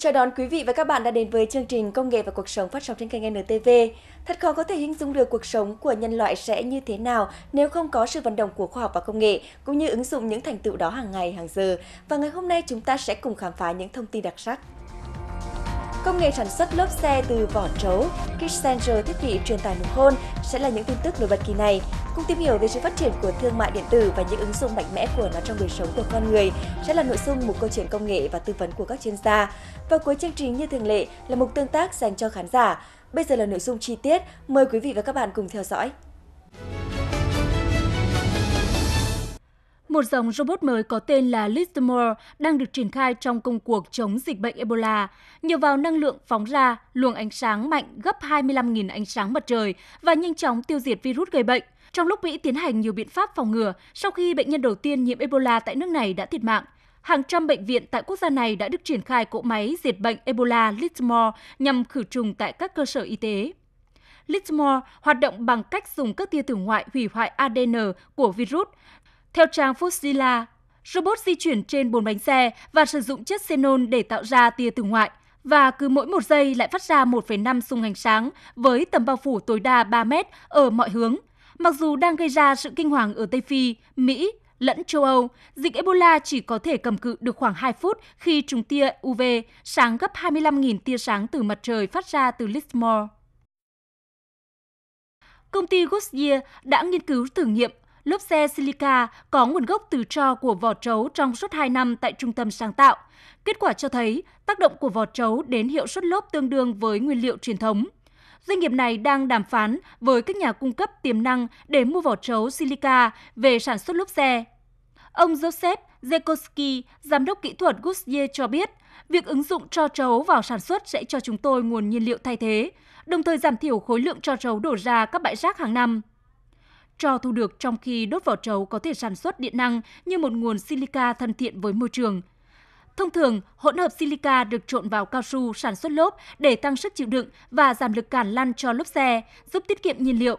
Chào đón quý vị và các bạn đã đến với chương trình Công nghệ và cuộc sống phát sóng trên kênh NTV. Thật khó có thể hình dung được cuộc sống của nhân loại sẽ như thế nào nếu không có sự vận động của khoa học và công nghệ, cũng như ứng dụng những thành tựu đó hàng ngày, hàng giờ. Và ngày hôm nay chúng ta sẽ cùng khám phá những thông tin đặc sắc. Công nghệ sản xuất lốp xe từ vỏ trấu, kit sensor thiết bị truyền tải mùi hôn sẽ là những tin tức nổi bật kỳ này. Cùng tìm hiểu về sự phát triển của thương mại điện tử và những ứng dụng mạnh mẽ của nó trong đời sống của con người sẽ là nội dung một câu chuyện công nghệ và tư vấn của các chuyên gia. Và cuối chương trình như thường lệ là mục tương tác dành cho khán giả. Bây giờ là nội dung chi tiết, mời quý vị và các bạn cùng theo dõi. Một dòng robot mới có tên là Listomore đang được triển khai trong công cuộc chống dịch bệnh Ebola. Nhờ vào năng lượng phóng ra, luồng ánh sáng mạnh gấp 25.000 ánh sáng mặt trời và nhanh chóng tiêu diệt virus gây bệnh. Trong lúc Mỹ tiến hành nhiều biện pháp phòng ngừa, sau khi bệnh nhân đầu tiên nhiễm Ebola tại nước này đã thiệt mạng, hàng trăm bệnh viện tại quốc gia này đã được triển khai cỗ máy diệt bệnh Ebola Listomore nhằm khử trùng tại các cơ sở y tế. Lismore hoạt động bằng cách dùng các tia tử ngoại hủy hoại ADN của virus. Theo trang Foodzilla, robot di chuyển trên bốn bánh xe và sử dụng chất xenon để tạo ra tia từ ngoại và cứ mỗi một giây lại phát ra 1,5 xung ánh sáng với tầm bao phủ tối đa 3 mét ở mọi hướng. Mặc dù đang gây ra sự kinh hoàng ở Tây Phi, Mỹ lẫn châu Âu, dịch Ebola chỉ có thể cầm cự được khoảng 2 phút khi trùng tia UV sáng gấp 25.000 tia sáng từ mặt trời phát ra từ Lismore. Công ty Goodyear đã nghiên cứu thử nghiệm Lốp xe silica có nguồn gốc từ tro của vỏ trấu trong suốt 2 năm tại trung tâm sáng tạo. Kết quả cho thấy tác động của vỏ trấu đến hiệu suất lốp tương đương với nguyên liệu truyền thống. Doanh nghiệp này đang đàm phán với các nhà cung cấp tiềm năng để mua vỏ trấu silica về sản xuất lốp xe. Ông Joseph Zekoski, giám đốc kỹ thuật Goodyear cho biết, việc ứng dụng cho trấu vào sản xuất sẽ cho chúng tôi nguồn nhiên liệu thay thế, đồng thời giảm thiểu khối lượng cho trấu đổ ra các bãi rác hàng năm cho thu được trong khi đốt vỏ trấu có thể sản xuất điện năng như một nguồn silica thân thiện với môi trường. Thông thường, hỗn hợp silica được trộn vào cao su sản xuất lốp để tăng sức chịu đựng và giảm lực cản lăn cho lốp xe, giúp tiết kiệm nhiên liệu.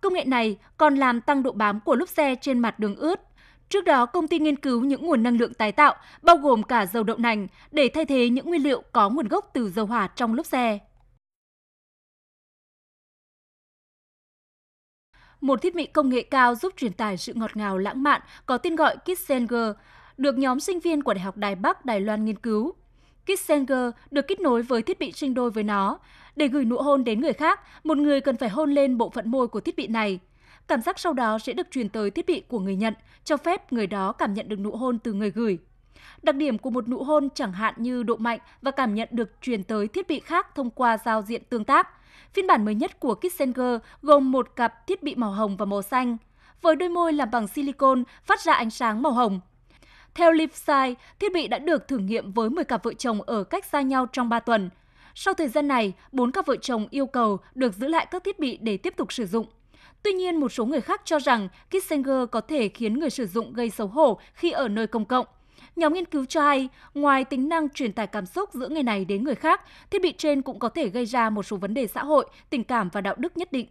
Công nghệ này còn làm tăng độ bám của lốp xe trên mặt đường ướt. Trước đó, công ty nghiên cứu những nguồn năng lượng tái tạo, bao gồm cả dầu đậu nành, để thay thế những nguyên liệu có nguồn gốc từ dầu hỏa trong lốp xe. một thiết bị công nghệ cao giúp truyền tải sự ngọt ngào lãng mạn có tên gọi Kissinger, được nhóm sinh viên của Đại học Đài Bắc, Đài Loan nghiên cứu. Kissinger được kết nối với thiết bị sinh đôi với nó. Để gửi nụ hôn đến người khác, một người cần phải hôn lên bộ phận môi của thiết bị này. Cảm giác sau đó sẽ được truyền tới thiết bị của người nhận, cho phép người đó cảm nhận được nụ hôn từ người gửi. Đặc điểm của một nụ hôn chẳng hạn như độ mạnh và cảm nhận được truyền tới thiết bị khác thông qua giao diện tương tác. Phiên bản mới nhất của Kissinger gồm một cặp thiết bị màu hồng và màu xanh, với đôi môi làm bằng silicon phát ra ánh sáng màu hồng. Theo LeafSide, thiết bị đã được thử nghiệm với 10 cặp vợ chồng ở cách xa nhau trong 3 tuần. Sau thời gian này, 4 cặp vợ chồng yêu cầu được giữ lại các thiết bị để tiếp tục sử dụng. Tuy nhiên, một số người khác cho rằng Kissinger có thể khiến người sử dụng gây xấu hổ khi ở nơi công cộng Nhóm nghiên cứu cho hay, ngoài tính năng truyền tải cảm xúc giữa người này đến người khác, thiết bị trên cũng có thể gây ra một số vấn đề xã hội, tình cảm và đạo đức nhất định.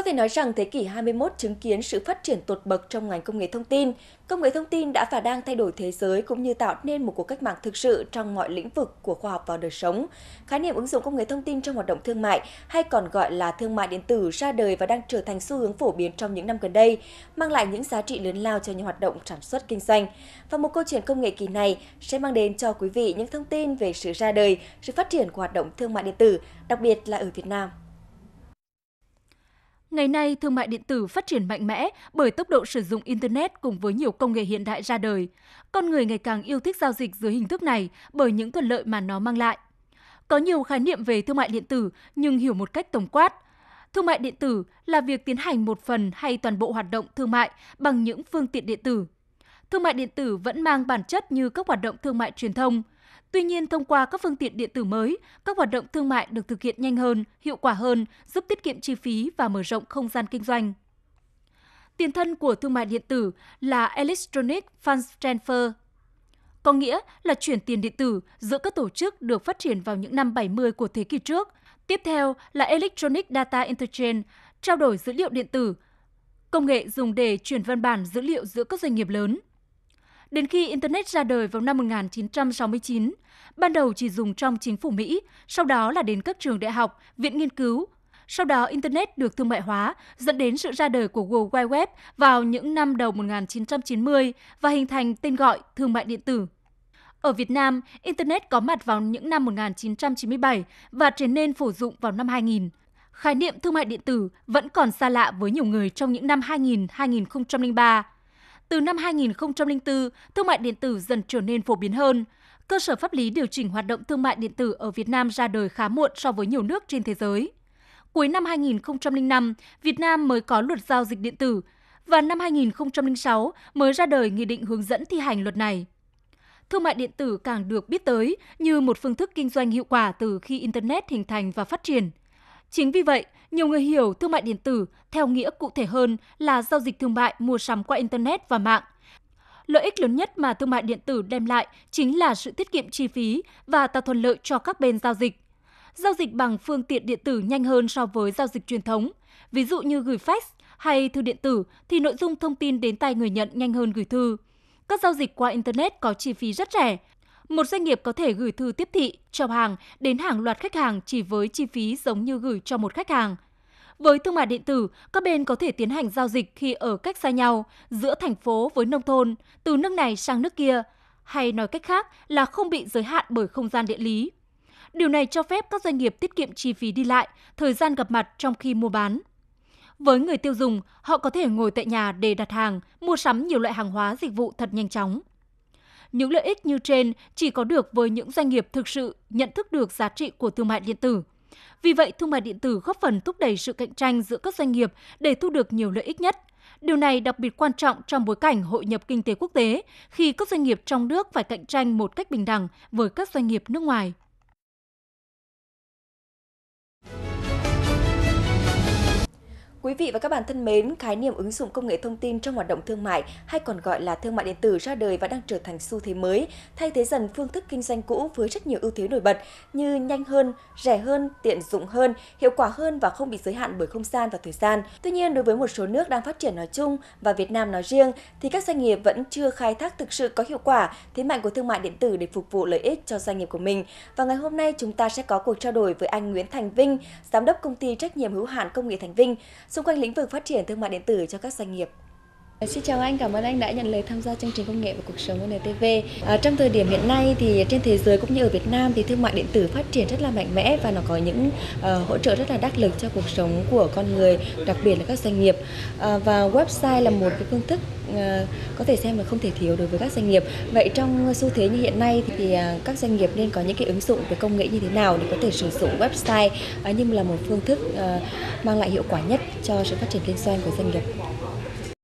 Có thể nói rằng thế kỷ 21 chứng kiến sự phát triển tột bậc trong ngành công nghệ thông tin. Công nghệ thông tin đã và đang thay đổi thế giới cũng như tạo nên một cuộc cách mạng thực sự trong mọi lĩnh vực của khoa học và đời sống. Khái niệm ứng dụng công nghệ thông tin trong hoạt động thương mại hay còn gọi là thương mại điện tử ra đời và đang trở thành xu hướng phổ biến trong những năm gần đây, mang lại những giá trị lớn lao cho những hoạt động sản xuất kinh doanh. Và một câu chuyện công nghệ kỳ này sẽ mang đến cho quý vị những thông tin về sự ra đời, sự phát triển của hoạt động thương mại điện tử, đặc biệt là ở Việt Nam. Ngày nay, thương mại điện tử phát triển mạnh mẽ bởi tốc độ sử dụng Internet cùng với nhiều công nghệ hiện đại ra đời. Con người ngày càng yêu thích giao dịch dưới hình thức này bởi những thuận lợi mà nó mang lại. Có nhiều khái niệm về thương mại điện tử nhưng hiểu một cách tổng quát. Thương mại điện tử là việc tiến hành một phần hay toàn bộ hoạt động thương mại bằng những phương tiện điện tử. Thương mại điện tử vẫn mang bản chất như các hoạt động thương mại truyền thông – Tuy nhiên, thông qua các phương tiện điện tử mới, các hoạt động thương mại được thực hiện nhanh hơn, hiệu quả hơn, giúp tiết kiệm chi phí và mở rộng không gian kinh doanh. Tiền thân của thương mại điện tử là Electronic Funds Transfer, có nghĩa là chuyển tiền điện tử giữa các tổ chức được phát triển vào những năm 70 của thế kỷ trước. Tiếp theo là Electronic Data Interchange, trao đổi dữ liệu điện tử, công nghệ dùng để chuyển văn bản dữ liệu giữa các doanh nghiệp lớn. Đến khi Internet ra đời vào năm 1969, ban đầu chỉ dùng trong chính phủ Mỹ, sau đó là đến các trường đại học, viện nghiên cứu. Sau đó, Internet được thương mại hóa, dẫn đến sự ra đời của World Wide Web vào những năm đầu 1990 và hình thành tên gọi thương mại điện tử. Ở Việt Nam, Internet có mặt vào những năm 1997 và trở nên phổ dụng vào năm 2000 khái niệm thương mại điện tử vẫn còn xa lạ với nhiều người trong những năm 2000-2003. Từ năm 2004, thương mại điện tử dần trở nên phổ biến hơn. Cơ sở pháp lý điều chỉnh hoạt động thương mại điện tử ở Việt Nam ra đời khá muộn so với nhiều nước trên thế giới. Cuối năm 2005, Việt Nam mới có luật giao dịch điện tử và năm 2006 mới ra đời nghị định hướng dẫn thi hành luật này. Thương mại điện tử càng được biết tới như một phương thức kinh doanh hiệu quả từ khi internet hình thành và phát triển. Chính vì vậy, nhiều người hiểu thương mại điện tử theo nghĩa cụ thể hơn là giao dịch thương mại mua sắm qua Internet và mạng. Lợi ích lớn nhất mà thương mại điện tử đem lại chính là sự tiết kiệm chi phí và tạo thuận lợi cho các bên giao dịch. Giao dịch bằng phương tiện điện tử nhanh hơn so với giao dịch truyền thống. Ví dụ như gửi fax hay thư điện tử thì nội dung thông tin đến tay người nhận nhanh hơn gửi thư. Các giao dịch qua Internet có chi phí rất rẻ, một doanh nghiệp có thể gửi thư tiếp thị, cho hàng đến hàng loạt khách hàng chỉ với chi phí giống như gửi cho một khách hàng. Với thương mại điện tử, các bên có thể tiến hành giao dịch khi ở cách xa nhau, giữa thành phố với nông thôn, từ nước này sang nước kia, hay nói cách khác là không bị giới hạn bởi không gian địa lý. Điều này cho phép các doanh nghiệp tiết kiệm chi phí đi lại, thời gian gặp mặt trong khi mua bán. Với người tiêu dùng, họ có thể ngồi tại nhà để đặt hàng, mua sắm nhiều loại hàng hóa dịch vụ thật nhanh chóng. Những lợi ích như trên chỉ có được với những doanh nghiệp thực sự nhận thức được giá trị của thương mại điện tử. Vì vậy, thương mại điện tử góp phần thúc đẩy sự cạnh tranh giữa các doanh nghiệp để thu được nhiều lợi ích nhất. Điều này đặc biệt quan trọng trong bối cảnh hội nhập kinh tế quốc tế, khi các doanh nghiệp trong nước phải cạnh tranh một cách bình đẳng với các doanh nghiệp nước ngoài. Quý vị và các bạn thân mến, khái niệm ứng dụng công nghệ thông tin trong hoạt động thương mại hay còn gọi là thương mại điện tử ra đời và đang trở thành xu thế mới, thay thế dần phương thức kinh doanh cũ với rất nhiều ưu thế nổi bật như nhanh hơn, rẻ hơn, tiện dụng hơn, hiệu quả hơn và không bị giới hạn bởi không gian và thời gian. Tuy nhiên, đối với một số nước đang phát triển nói chung và Việt Nam nói riêng thì các doanh nghiệp vẫn chưa khai thác thực sự có hiệu quả thế mạnh của thương mại điện tử để phục vụ lợi ích cho doanh nghiệp của mình. Và ngày hôm nay chúng ta sẽ có cuộc trao đổi với anh Nguyễn Thành Vinh, giám đốc công ty trách nhiệm hữu hạn công nghệ Thành Vinh xung quanh lĩnh vực phát triển thương mại điện tử cho các doanh nghiệp Xin chào anh, cảm ơn anh đã nhận lời tham gia chương trình công nghệ và cuộc sống NTV. À, trong thời điểm hiện nay thì trên thế giới cũng như ở Việt Nam thì thương mại điện tử phát triển rất là mạnh mẽ và nó có những uh, hỗ trợ rất là đắc lực cho cuộc sống của con người, đặc biệt là các doanh nghiệp. À, và website là một cái phương thức ờ, có thể xem là không thể thiếu đối với các doanh nghiệp. Vậy trong xu thế như hiện nay thì à, các doanh nghiệp nên có những cái ứng dụng về công nghệ như thế nào để có thể sử dụng website à, nhưng là một phương thức ờ, mang lại hiệu quả nhất cho sự phát triển kinh doanh của doanh nghiệp?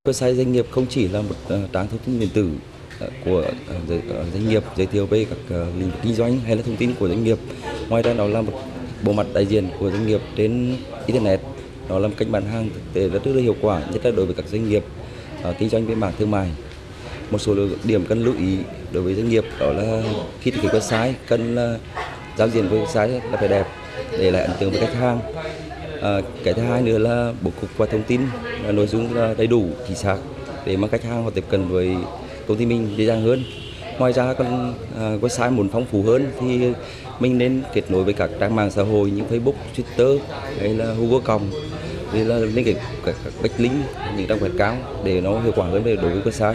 Website doanh nghiệp không chỉ là một ờ, trang thông tin điện tử ờ, của ờ, doanh nghiệp giới thiệu về các lĩnh vực kinh doanh hay là thông tin của doanh nghiệp. Ngoài ra nó là một bộ mặt đại diện của doanh nghiệp trên internet. Nó là một kênh bán hàng thực tế rất là hiệu quả nhất là đối với các doanh nghiệp kinh doanh trên mạng thương mại. Một số điểm cần lưu ý đối với doanh nghiệp đó là khi thực hiện website cần giao diện với website là phải đẹp để lại ấn tượng với khách hàng À, cái thứ hai nữa là bố cục và thông tin là nội dung là đầy đủ chính xác để mà khách hàng họ tiếp cận với công ty mình dễ dàng hơn ngoài ra còn à, website muốn phong phú hơn thì mình nên kết nối với các trang mạng xã hội như Facebook, Twitter hay là Google cộng, vì là liên kết các, các backlink những trang quảng cáo để nó hiệu quả hơn về đối với website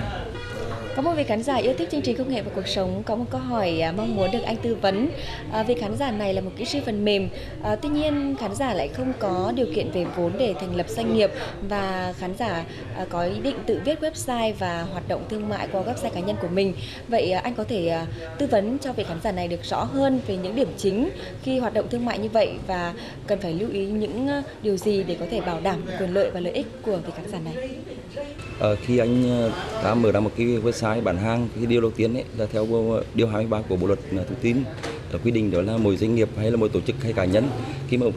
có một vị khán giả yêu thích chương trình công nghệ và cuộc sống có một câu hỏi à, mong muốn được anh tư vấn. À, vị khán giả này là một kỹ sư phần mềm, à, tuy nhiên khán giả lại không có điều kiện về vốn để thành lập doanh nghiệp và khán giả à, có ý định tự viết website và hoạt động thương mại qua website cá nhân của mình. Vậy à, anh có thể à, tư vấn cho vị khán giả này được rõ hơn về những điểm chính khi hoạt động thương mại như vậy và cần phải lưu ý những à, điều gì để có thể bảo đảm quyền lợi và lợi ích của vị khán giả này? Ờ, khi anh ta ờ, mở ra một cái website bản hàng, cái điều đầu tiên ấy là theo ờ, điều 23 của Bộ luật ờ, thông tin là quy định đó là mỗi doanh nghiệp hay là mỗi tổ chức hay cá nhân khi mở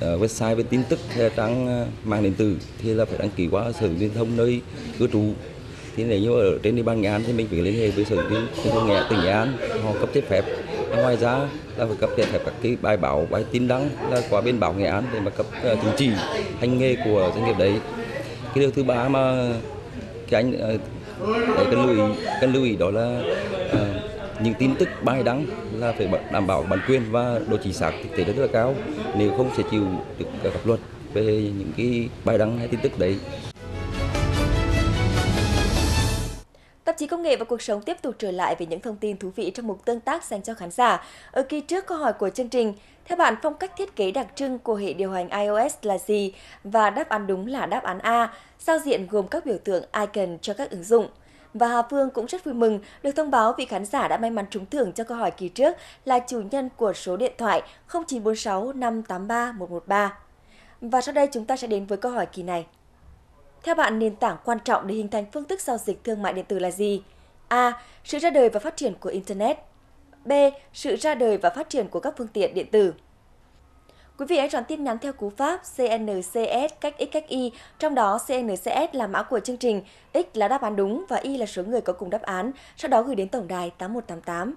website với tin tức hay là trang mạng điện tử thì là phải đăng ký qua sở truyền thông nơi cư trú thì nếu như ở trên địa bàn nghệ an thì mình phải liên hệ với sở truyền thông nghệ tỉnh nghệ an họ cấp giấy phép ngoài ra là phải cấp giấy phép các cái bài báo bài tin đăng là qua bên báo nghệ an để mà cấp chứng chỉ hành nghề của doanh nghiệp đấy cái điều thứ ba mà cái anh đấy, ờ, cần lưu ý cần lưu ý đó là à, những tin tức bài đăng là phải đảm bảo bản quyền và độ chính xác thực tế rất là cao nếu không sẽ chịu được pháp luật về những cái bài đăng hay tin tức đấy Tạp chí Công nghệ và Cuộc sống tiếp tục trở lại với những thông tin thú vị trong mục tương tác dành cho khán giả. Ở kỳ trước câu hỏi của chương trình, theo bạn phong cách thiết kế đặc trưng của hệ điều hành iOS là gì? Và đáp án đúng là đáp án A, giao diện gồm các biểu tượng icon cho các ứng dụng. Và Hà Phương cũng rất vui mừng được thông báo vị khán giả đã may mắn trúng thưởng cho câu hỏi kỳ trước là chủ nhân của số điện thoại 0946 583 113. Và sau đây chúng ta sẽ đến với câu hỏi kỳ này. Theo bạn, nền tảng quan trọng để hình thành phương thức giao dịch thương mại điện tử là gì? A. Sự ra đời và phát triển của Internet B. Sự ra đời và phát triển của các phương tiện điện tử Quý vị hãy chọn tin nhắn theo cú pháp CNCS cách X cách Y, trong đó CNCS là mã của chương trình, X là đáp án đúng và Y là số người có cùng đáp án, sau đó gửi đến tổng đài 8188.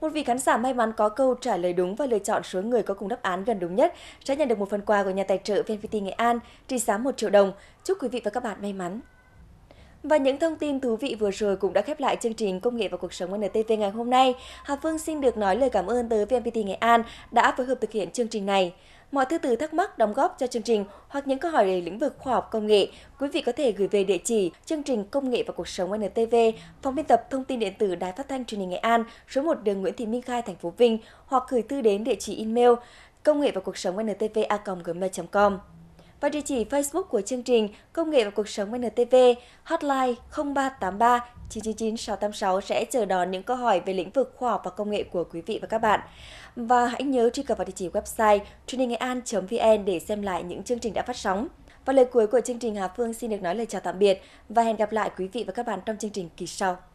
Một vị khán giả may mắn có câu trả lời đúng và lựa chọn số người có cùng đáp án gần đúng nhất sẽ nhận được một phần quà của nhà tài trợ VNPT Nghệ An trị giá 1 triệu đồng. Chúc quý vị và các bạn may mắn. Và những thông tin thú vị vừa rồi cũng đã khép lại chương trình Công nghệ và cuộc sống NTV ngày hôm nay. Hà Phương xin được nói lời cảm ơn tới VNPT Nghệ An đã phối hợp thực hiện chương trình này. Mọi thư từ thắc mắc đóng góp cho chương trình hoặc những câu hỏi về lĩnh vực khoa học công nghệ, quý vị có thể gửi về địa chỉ chương trình Công nghệ và cuộc sống NTV, phóng biên tập thông tin điện tử Đài Phát thanh Truyền hình Nghệ An, số 1 đường Nguyễn Thị Minh Khai, thành phố Vinh hoặc gửi thư đến địa chỉ email công nghệ và cuộc sống ntv a gmail.com và địa chỉ Facebook của chương trình Công nghệ và cuộc sống NTV, hotline 0383 999 686 sẽ chờ đón những câu hỏi về lĩnh vực khoa học và công nghệ của quý vị và các bạn. Và hãy nhớ truy cập vào địa chỉ website truyền hình an.vn để xem lại những chương trình đã phát sóng. Và lời cuối của chương trình Hà Phương xin được nói lời chào tạm biệt và hẹn gặp lại quý vị và các bạn trong chương trình kỳ sau.